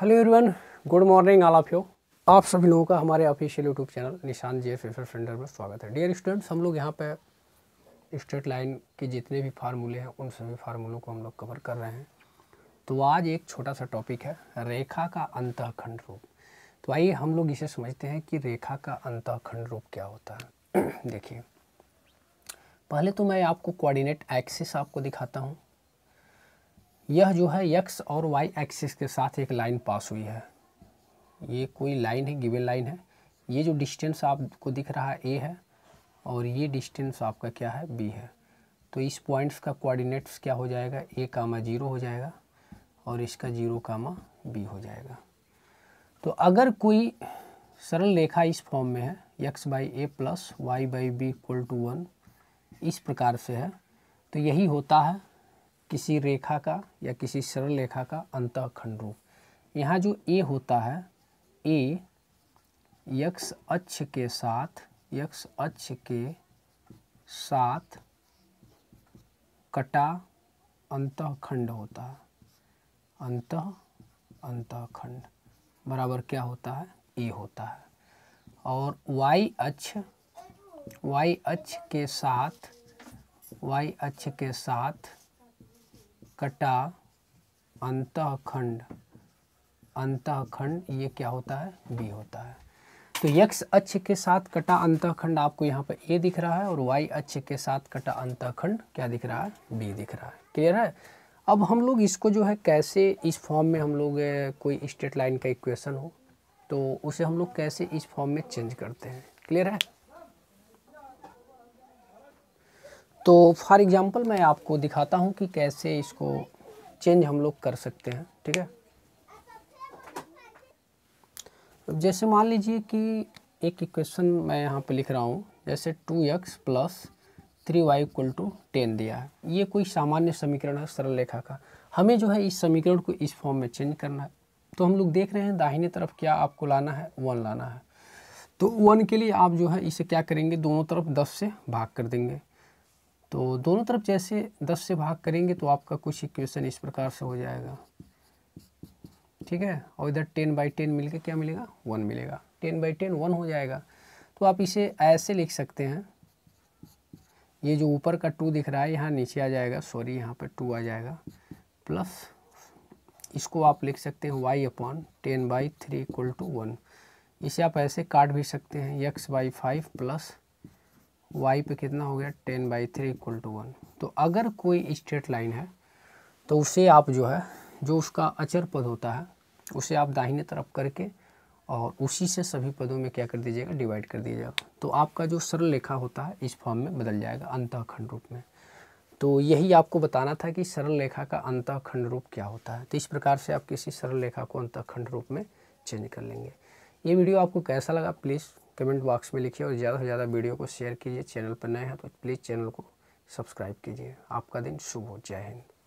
hello everyone good morning all of you आप सभी लोगों का हमारे ऑफिशियल यूट्यूब चैनल निशान जे एफ फ्रेंडर में स्वागत है डियर स्टूडेंट्स हम लोग यहाँ पे स्टेट लाइन के जितने भी फार्मूले हैं उन सभी फार्मूलों को हम लोग कवर कर रहे हैं तो आज एक छोटा सा टॉपिक है रेखा का अंतःखंड रूप तो आइए हम लोग इसे समझते हैं कि रेखा का अंतःखंड रूप क्या होता है देखिए पहले तो मैं आपको कोऑर्डिनेट एक्सिस आपको दिखाता हूँ यह जो है यक्स और वाई एक्सिस के साथ एक लाइन पास हुई है ये कोई लाइन है गिवन लाइन है ये जो डिस्टेंस आपको दिख रहा है ए है और ये डिस्टेंस आपका क्या है बी है तो इस पॉइंट्स का कोऑर्डिनेट्स क्या हो जाएगा ए कामा जीरो हो जाएगा और इसका जीरो कामा बी हो जाएगा तो अगर कोई सरल रेखा इस फॉर्म में है X by A plus Y by B equal to one इस प्रकार से है तो यही होता है किसी रेखा का या किसी सरल रेखा का अंतखंड रूप यहाँ जो ए होता है ए यक्ष अक्ष के साथ यक्ष अक्ष के साथ कटा अंतःखंड होता है अंत खंड बराबर क्या होता है ए होता है और वाई अक्ष वाई अक्ष के साथ वाई अक्ष के साथ कटा अंतःखंड अंतखंड ये क्या होता है बी होता है तो यक्ष अक्ष के साथ कटा अंतखंड आपको यहाँ पर ए दिख रहा है और वाई अक्ष के साथ कटा खंड क्या दिख रहा है बी दिख रहा है क्लियर है अब हम लोग इसको जो है कैसे इस फॉर्म में हम लोग कोई स्टेट लाइन का इक्वेशन हो तो उसे हम लोग कैसे इस फॉर्म में चेंज करते हैं क्लियर है तो फॉर एग्ज़ाम्पल मैं आपको दिखाता हूँ कि कैसे इसको चेंज हम लोग कर सकते हैं ठीक है अब जैसे मान लीजिए कि एक इक्वेशन मैं यहाँ पे लिख रहा हूँ जैसे two X plus three Y equal to ten दिया है ये कोई सामान्य समीकरण है सरल रेखा का हमें जो है इस समीकरण को इस फॉर्म में चेंज करना है तो हम लोग देख रहे हैं दाहिने तरफ क्या आपको लाना है वन लाना है तो वन के लिए आप जो है इसे क्या करेंगे दोनों तरफ दस से भाग कर देंगे तो दोनों तरफ जैसे दस से भाग करेंगे तो आपका कुछ इक्वेशन इस प्रकार से हो जाएगा ठीक है और इधर टेन बाई टेन मिल के क्या मिलेगा वन मिलेगा टेन बाई टेन वन हो जाएगा तो आप इसे ऐसे लिख सकते हैं ये जो ऊपर का टू दिख रहा है यहाँ नीचे आ जाएगा सॉरी यहाँ पर टू आ जाएगा प्लस इसको आप लिख सकते हैं Y upon ten by three equal to one इसे आप ऐसे काट भी सकते हैं X by five plus Y पे कितना हो गया ten by three equal to one तो अगर कोई स्ट्रेट लाइन है तो उसे आप जो है जो उसका अचर पद होता है उसे आप दाहिने तरफ करके और उसी से सभी पदों में क्या कर दीजिएगा डिवाइड कर दीजिएगा तो आपका जो सरल रेखा होता है इस फॉर्म में बदल जाएगा अंतःखंड रूप में तो यही आपको बताना था कि सरल रेखा का अंतःखंड रूप क्या होता है तो इस प्रकार से आप किसी सरल रेखा को अंतःखंड रूप में चेंज कर लेंगे ये वीडियो आपको कैसा लगा प्लीज़ कमेंट बॉक्स में लिखिए और ज़्यादा से ज़्यादा वीडियो को शेयर कीजिए चैनल पर नए हैं तो प्लीज़ चैनल को सब्सक्राइब कीजिए आपका दिन शुभ हो जय हिंद